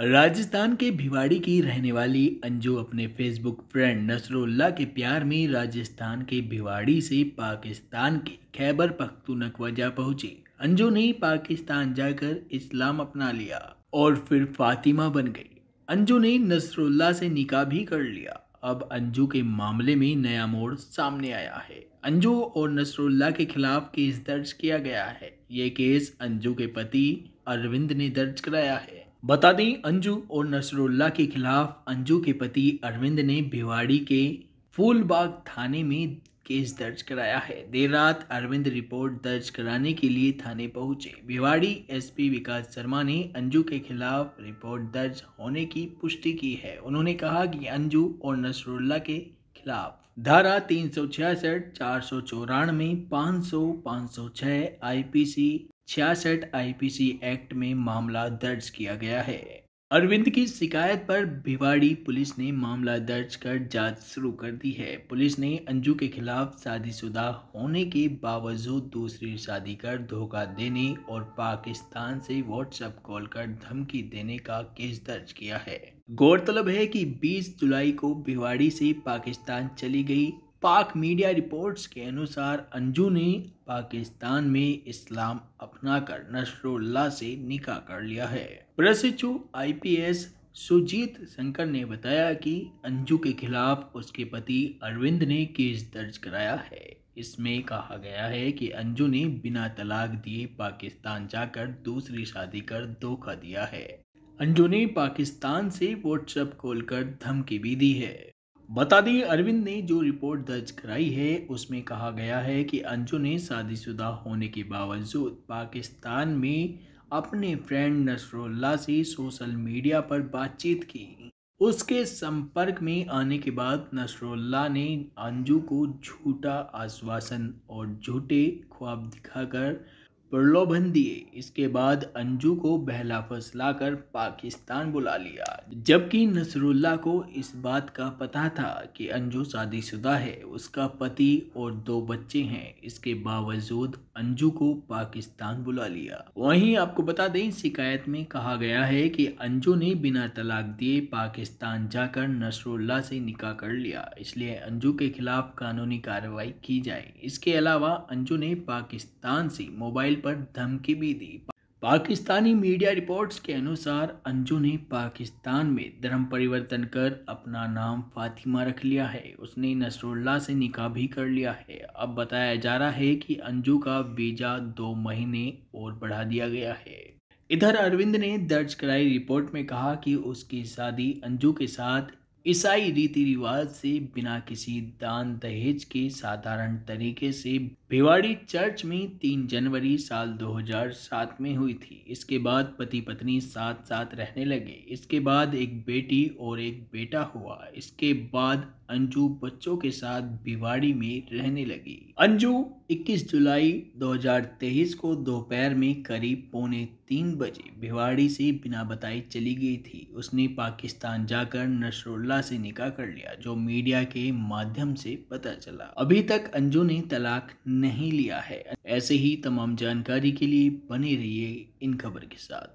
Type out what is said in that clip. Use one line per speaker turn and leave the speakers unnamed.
राजस्थान के भिवाड़ी की रहने वाली अंजू अपने फेसबुक फ्रेंड नसरुल्ला के प्यार में राजस्थान के भिवाड़ी से पाकिस्तान के खैबर पख्तूनख्वा जा पहुंची अंजू ने पाकिस्तान जाकर इस्लाम अपना लिया और फिर फातिमा बन गई अंजू ने नसरुल्ला से निकाह भी कर लिया अब अंजू के मामले में नया मोड़ सामने आया है अंजू और नसरुल्ला के खिलाफ केस दर्ज किया गया है ये केस अंजू के पति अरविंद ने दर्ज कराया है बता दें अंजू और नसरुल्ला के खिलाफ अंजू के पति अरविंद ने भिवाड़ी के फूलबाग थाने में केस दर्ज कराया है देर रात अरविंद रिपोर्ट दर्ज कराने के लिए थाने पहुंचे भिवाड़ी एसपी विकास शर्मा ने अंजू के खिलाफ रिपोर्ट दर्ज होने की पुष्टि की है उन्होंने कहा कि अंजू और नसरुल्ला के खिलाफ धारा तीन सौ छियासठ चार सौ चौरानवे पाँच सौ पाँच सौ छः आई पी सी छियासठ आईपीसी एक्ट में मामला दर्ज किया गया है अरविंद की शिकायत पर भिवाड़ी पुलिस ने मामला दर्ज कर जांच शुरू कर दी है पुलिस ने अंजू के खिलाफ शादीशुदा होने के बावजूद दूसरी शादी कर धोखा देने और पाकिस्तान से व्हाट्सएप कॉल कर धमकी देने का केस दर्ज किया है गौरतलब है कि 20 जुलाई को भिवाड़ी से पाकिस्तान चली गई पाक मीडिया रिपोर्ट्स के अनुसार अंजू ने पाकिस्तान में इस्लाम अपनाकर नशरुल्ला से निकाह कर लिया है प्रशिक्षु आईपीएस सुजीत शंकर ने बताया कि अंजू के खिलाफ उसके पति अरविंद ने केस दर्ज कराया है इसमें कहा गया है कि अंजू ने बिना तलाक दिए पाकिस्तान जाकर दूसरी शादी कर धोखा दिया है अंजू ने पाकिस्तान से व्हाट्सएप खोलकर धमकी भी दी है बता दें अरविंद ने जो रिपोर्ट दर्ज कराई है उसमें कहा गया है कि अंजू ने शादीशुदा होने के बावजूद पाकिस्तान में अपने फ्रेंड नसरुल्ला से सोशल मीडिया पर बातचीत की उसके संपर्क में आने के बाद नसरुल्ला ने अंजू को झूठा आश्वासन और झूठे ख्वाब दिखाकर प्रलोभन दिए इसके बाद अंजू को बहला फसला पाकिस्तान बुला लिया जबकि नसरुल्ला को इस बात का पता था कि अंजू शादीशुदा है उसका पति और दो बच्चे हैं इसके बावजूद अंजू को पाकिस्तान बुला लिया वहीं आपको बता दें शिकायत में कहा गया है कि अंजू ने बिना तलाक दिए पाकिस्तान जाकर नसरुल्ला से निकाह कर लिया इसलिए अंजू के खिलाफ कानूनी कार्रवाई की जाए इसके अलावा अंजू ने पाकिस्तान से मोबाइल पर धमकी भी दी पाकिस्तानी मीडिया रिपोर्ट्स के अनुसार अंजू ने पाकिस्तान में धर्म परिवर्तन कर अपना नाम फातिमा रख लिया है उसने नसरुल्ला से निकाह भी कर लिया है अब बताया जा रहा है कि अंजू का वीज़ा दो महीने और बढ़ा दिया गया है इधर अरविंद ने दर्ज कराई रिपोर्ट में कहा कि उसकी शादी अंजू के साथ ईसाई रीति रिवाज से बिना किसी दान दहेज के साधारण तरीके से भिवाड़ी चर्च में तीन जनवरी साल 2007 में हुई थी इसके बाद पति पत्नी साथ साथ रहने लगे इसके बाद एक बेटी और एक बेटा हुआ इसके बाद अंजू बच्चों के साथ भिवाड़ी में रहने लगी अंजू 21 जुलाई 2023 को दोपहर में करीब पौने तीन बजे भिवाड़ी से बिना बताए चली गई थी उसने पाकिस्तान जाकर नसरुल्ला से निकाह कर लिया जो मीडिया के माध्यम से पता चला अभी तक अंजू ने तलाक नहीं लिया है ऐसे ही तमाम जानकारी के लिए बने रहिए इन खबर के साथ